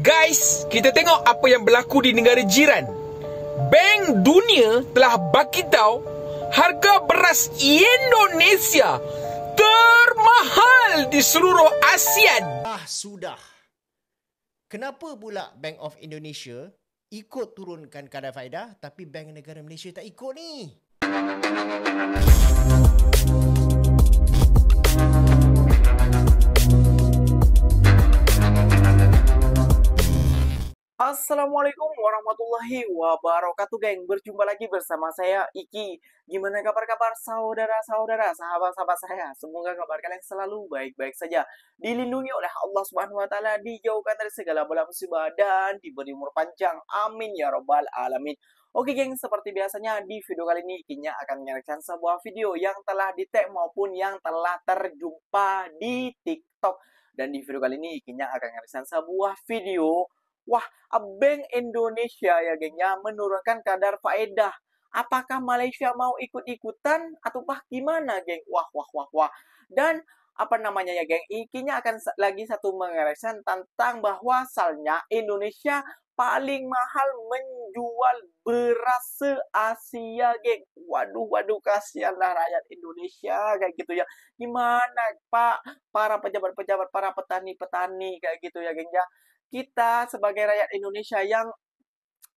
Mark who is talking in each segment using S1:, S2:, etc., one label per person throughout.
S1: Guys, kita tengok apa yang berlaku di negara jiran. Bank Dunia telah bagi tahu harga beras Indonesia termahal di seluruh Asia.
S2: Ah, sudah. Kenapa pula Bank of Indonesia ikut turunkan kadar faedah tapi Bank Negara Malaysia tak ikut ni?
S3: Assalamualaikum warahmatullahi wabarakatuh geng Berjumpa lagi bersama saya Iki Gimana kabar-kabar saudara-saudara, sahabat-sahabat saya Semoga kabar kalian selalu baik-baik saja Dilindungi oleh Allah subhanahu wa ta'ala Dijauhkan dari segala bala musibah Dan diberi umur panjang Amin ya robbal alamin Oke geng, seperti biasanya di video kali ini Ikinya akan menyaksikan sebuah video yang telah di tag maupun yang telah terjumpa di TikTok Dan di video kali ini Ikinya akan menyaksikan sebuah video Wah, Bank Indonesia ya gengnya menurunkan kadar faedah. Apakah Malaysia mau ikut-ikutan atau bah gimana, geng? Wah, wah, wah, wah. Dan apa namanya ya, geng? Ikinya akan lagi satu mengeresan tentang bahwa bahwasalnya Indonesia paling mahal menjual beras se-Asia, geng. Waduh, waduh, kasihanlah rakyat Indonesia, kayak gitu ya. Gimana, Pak? Para pejabat-pejabat, para petani-petani, kayak gitu ya, geng, ya. kita sebagai rakyat Indonesia yang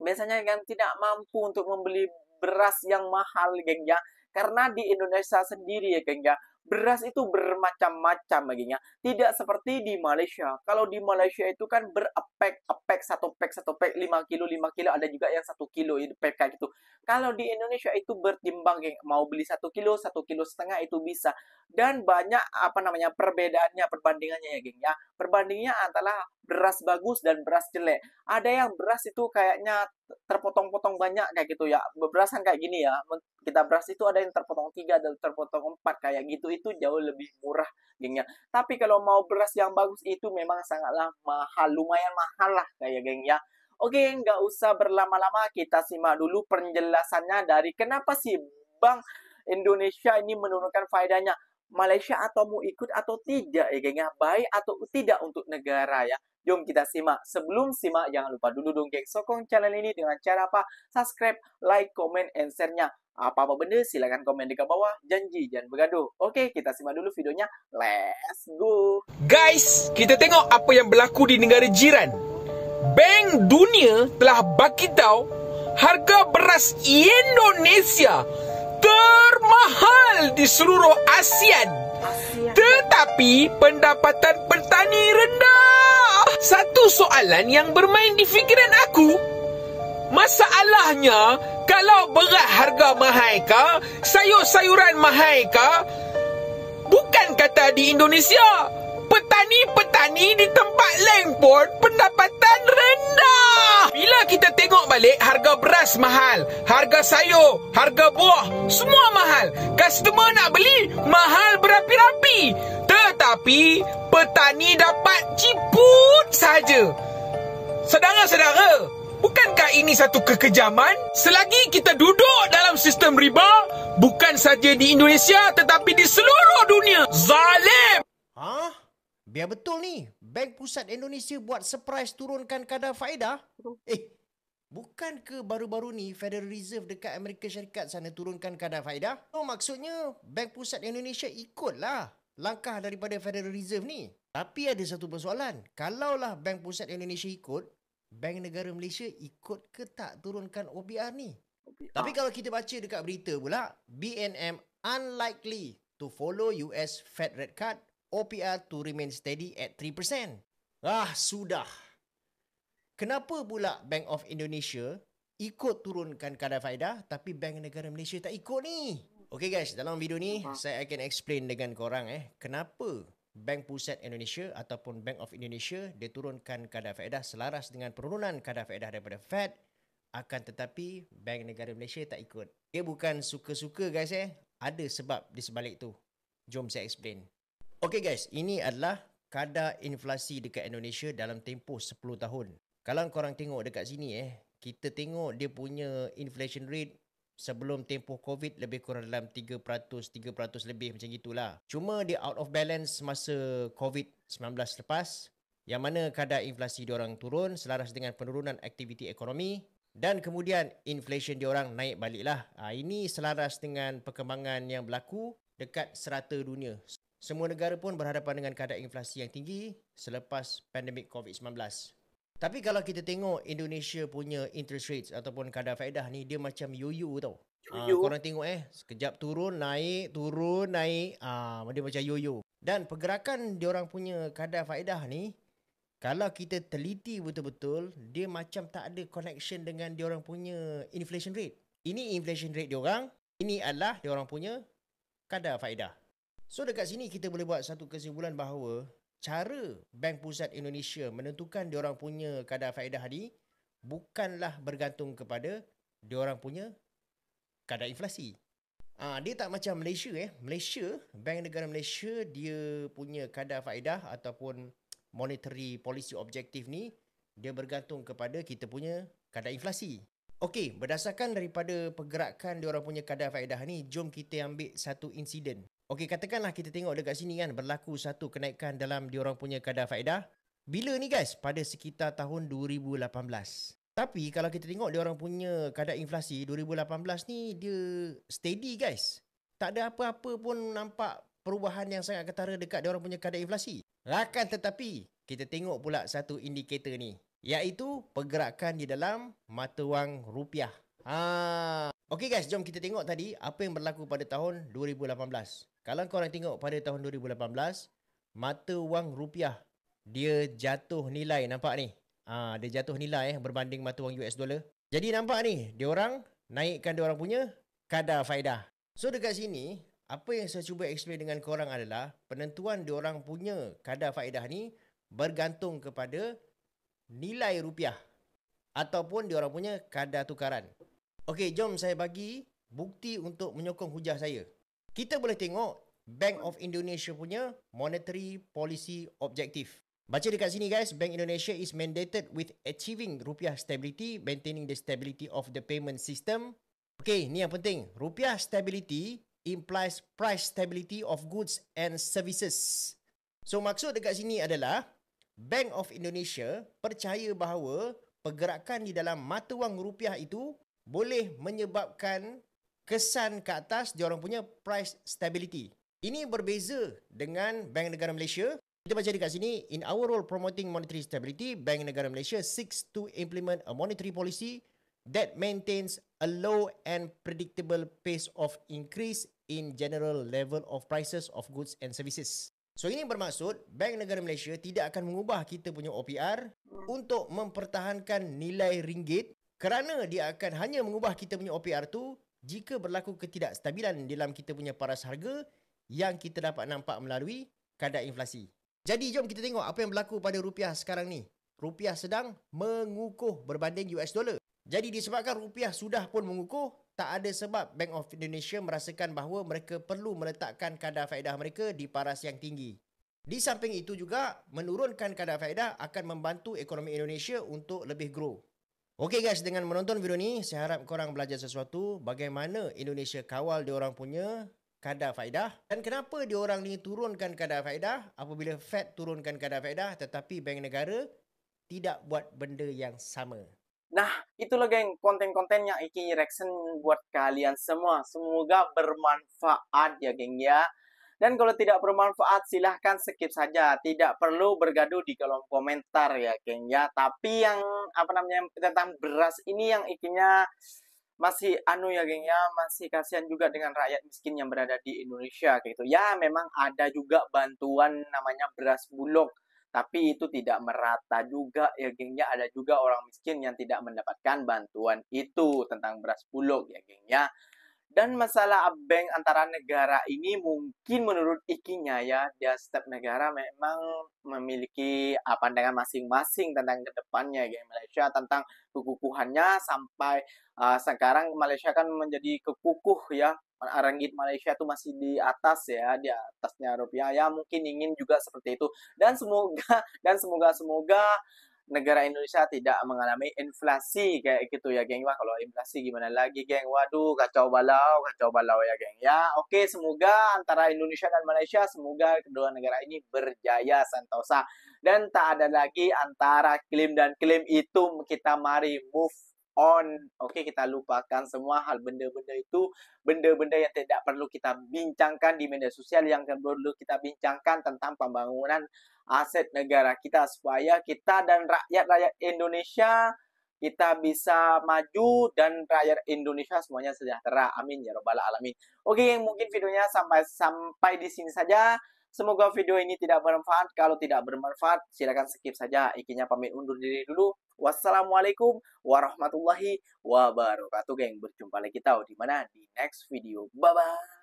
S3: biasanya yang tidak mampu untuk membeli beras yang mahal geng ya karena di Indonesia sendiri ya geng ya Beras itu bermacam-macam baginya. Tidak seperti di Malaysia. Kalau di Malaysia itu kan berapek-apek satu pek satu pek lima kilo, lima kilo, ada juga yang satu kilo, itu pek kayak gitu. Kalau di Indonesia itu bertimbang, geng. Mau beli satu kilo, satu kilo setengah itu bisa. Dan banyak apa namanya perbedaannya, perbandingannya ya, geng ya. Perbandingannya antara beras bagus dan beras jelek. Ada yang beras itu kayaknya terpotong-potong banyak kayak gitu ya beberasan kayak gini ya kita beras itu ada yang terpotong tiga ada terpotong empat kayak gitu itu jauh lebih murah gengnya tapi kalau mau beras yang bagus itu memang sangatlah mahal lumayan mahal lah kayak geng ya oke nggak usah berlama-lama kita simak dulu penjelasannya dari kenapa sih bank Indonesia ini menurunkan faedahnya Malaysia atau mau ikut atau tidak ya geng ya? Baik atau tidak untuk negara ya. Jom kita simak. Sebelum simak jangan lupa dulu dong geng. Sokong channel ini dengan cara apa? Subscribe, like, comment, and share-nya. Apa-apa benda silakan komen di bawah. Janji jangan bergaduh. Oke kita simak dulu videonya. Let's
S1: go. Guys kita tengok apa yang berlaku di negara jiran. Bank Dunia telah bagi tahu harga beras Indonesia termahal di seluruh ASEAN. Tetapi pendapatan petani rendah. Satu soalan yang bermain di fikiran aku. Masalahnya kalau beras harga mahal ke, sayur-sayuran mahal ke, bukan kata di Indonesia, petani-petani di tempat lain pun pendapatan rendah. Bila kita tengok balik harga beras mahal, harga sayur, harga buah, semua mahal. Customer nak beli mahal berapi-rapi. Tetapi petani dapat ciput saja. Saudara-saudara, bukankah ini satu kekejaman? Selagi kita duduk dalam sistem riba, bukan saja di Indonesia tetapi di seluruh dunia. Zalim!
S2: Biar betul ni, Bank Pusat Indonesia buat surprise turunkan kadar faedah. Eh, bukan ke baru-baru ni Federal Reserve dekat Amerika Syarikat sana turunkan kadar faedah? So, maksudnya Bank Pusat Indonesia ikutlah langkah daripada Federal Reserve ni. Tapi ada satu persoalan. Kalaulah Bank Pusat Indonesia ikut, Bank Negara Malaysia ikut ke tak turunkan OBR ni? Tapi kalau kita baca dekat berita pula, BNM unlikely to follow US Fed rate cut OPR to remain steady at 3%. Ah, sudah. Kenapa pula Bank of Indonesia ikut turunkan kadar faedah tapi Bank Negara Malaysia tak ikut ni? Okay guys, dalam video ni saya akan explain dengan korang eh kenapa Bank Pusat Indonesia ataupun Bank of Indonesia dia turunkan kadar faedah selaras dengan penurunan kadar faedah daripada Fed akan tetapi Bank Negara Malaysia tak ikut. Dia bukan suka-suka guys eh. Ada sebab di sebalik tu. Jom saya explain. Okay guys, ini adalah kadar inflasi dekat Indonesia dalam tempoh 10 tahun. Kalau korang tengok dekat sini eh, kita tengok dia punya inflation rate sebelum tempoh COVID lebih kurang dalam 3%, 3% lebih macam gitulah. Cuma dia out of balance masa COVID-19 lepas yang mana kadar inflasi diorang turun selaras dengan penurunan aktiviti ekonomi dan kemudian inflation diorang naik baliklah. Ha, ini selaras dengan perkembangan yang berlaku dekat serata dunia semua negara pun berhadapan dengan kadar inflasi yang tinggi selepas pandemik COVID-19. Tapi kalau kita tengok Indonesia punya interest rates ataupun kadar faedah ni dia macam yoyo tau. Ah, yoyo. Uh, korang tengok eh, sekejap turun, naik, turun, naik, uh, dia macam yoyo. Dan pergerakan dia orang punya kadar faedah ni kalau kita teliti betul-betul, dia macam tak ada connection dengan dia orang punya inflation rate. Ini inflation rate dia orang, ini adalah dia orang punya kadar faedah. So dekat sini kita boleh buat satu kesimpulan bahawa cara Bank Pusat Indonesia menentukan dia orang punya kadar faedah ni bukanlah bergantung kepada dia orang punya kadar inflasi. ha, dia tak macam Malaysia eh. Malaysia, Bank Negara Malaysia dia punya kadar faedah ataupun monetary policy objective ni dia bergantung kepada kita punya kadar inflasi. Okey, berdasarkan daripada pergerakan dia orang punya kadar faedah ni, jom kita ambil satu insiden. Okey, katakanlah kita tengok dekat sini kan berlaku satu kenaikan dalam diorang punya kadar faedah. Bila ni guys? Pada sekitar tahun 2018. Tapi kalau kita tengok diorang punya kadar inflasi 2018 ni dia steady guys. Tak ada apa-apa pun nampak perubahan yang sangat ketara dekat diorang punya kadar inflasi. Rakan tetapi kita tengok pula satu indikator ni iaitu pergerakan di dalam mata wang rupiah. Ha. Okey guys, jom kita tengok tadi apa yang berlaku pada tahun 2018. Kalau korang tengok pada tahun 2018, mata wang rupiah dia jatuh nilai nampak ni. Ha, dia jatuh nilai eh, berbanding mata wang US dollar. Jadi nampak ni, dia orang naikkan dia orang punya kadar faedah. So dekat sini, apa yang saya cuba explain dengan korang adalah penentuan dia orang punya kadar faedah ni bergantung kepada nilai rupiah ataupun dia orang punya kadar tukaran. Okey, jom saya bagi bukti untuk menyokong hujah saya. Kita boleh tengok Bank of Indonesia punya monetary policy objective. Baca dekat sini guys, Bank Indonesia is mandated with achieving rupiah stability, maintaining the stability of the payment system. Okey, ni yang penting. Rupiah stability implies price stability of goods and services. So maksud dekat sini adalah Bank of Indonesia percaya bahawa pergerakan di dalam mata wang rupiah itu boleh menyebabkan kesan ke atas diorang punya price stability. Ini berbeza dengan Bank Negara Malaysia. Kita baca dekat sini, in our role promoting monetary stability, Bank Negara Malaysia seeks to implement a monetary policy that maintains a low and predictable pace of increase in general level of prices of goods and services. So ini bermaksud Bank Negara Malaysia tidak akan mengubah kita punya OPR untuk mempertahankan nilai ringgit kerana dia akan hanya mengubah kita punya OPR tu jika berlaku ketidakstabilan dalam kita punya paras harga yang kita dapat nampak melalui kadar inflasi. Jadi jom kita tengok apa yang berlaku pada rupiah sekarang ni. Rupiah sedang mengukuh berbanding US dollar. Jadi disebabkan rupiah sudah pun mengukuh, tak ada sebab Bank of Indonesia merasakan bahawa mereka perlu meletakkan kadar faedah mereka di paras yang tinggi. Di samping itu juga, menurunkan kadar faedah akan membantu ekonomi Indonesia untuk lebih grow. Okey guys, dengan menonton video ni, saya harap korang belajar sesuatu bagaimana Indonesia kawal diorang punya kadar faedah dan kenapa diorang ni turunkan kadar faedah apabila Fed turunkan kadar faedah tetapi bank negara tidak buat benda yang sama.
S3: Nah, itulah geng konten-konten yang Iki Reaction buat kalian semua. Semoga bermanfaat ya geng ya. Dan kalau tidak bermanfaat silahkan skip saja, tidak perlu bergaduh di kolom komentar ya, geng ya. Tapi yang apa namanya tentang beras ini yang ikinya masih anu ya geng ya masih kasihan juga dengan rakyat miskin yang berada di Indonesia gitu ya memang ada juga bantuan namanya beras bulog tapi itu tidak merata juga ya gengnya ada juga orang miskin yang tidak mendapatkan bantuan itu tentang beras bulog ya geng ya dan masalah abeng antara negara ini mungkin menurut ikinya ya, dia setiap negara memang memiliki ah, pandangan masing-masing tentang kedepannya ya Malaysia tentang kekukuhannya sampai uh, sekarang Malaysia kan menjadi kekukuh ya ringgit Malaysia itu masih di atas ya di atasnya rupiah ya mungkin ingin juga seperti itu dan semoga dan semoga semoga negara Indonesia tidak mengalami inflasi kayak gitu ya geng. Wah kalau inflasi gimana lagi geng? Waduh kacau balau, kacau balau ya geng. Ya oke semoga antara Indonesia dan Malaysia semoga kedua negara ini berjaya santosa dan tak ada lagi antara klaim dan klaim itu kita mari move on. Okay, kita lupakan semua hal benda-benda itu. Benda-benda yang tidak perlu kita bincangkan di media sosial yang perlu kita bincangkan tentang pembangunan aset negara kita supaya kita dan rakyat-rakyat Indonesia kita bisa maju dan rakyat Indonesia semuanya sejahtera. Amin ya robbal alamin. Oke, okay, mungkin videonya sampai sampai di sini saja. Semoga video ini tidak bermanfaat. Kalau tidak bermanfaat, silakan skip saja. Ikinya pamit undur diri dulu. Wassalamualaikum warahmatullahi wabarakatuh, geng. Berjumpa lagi tahu di mana di next video. Bye bye.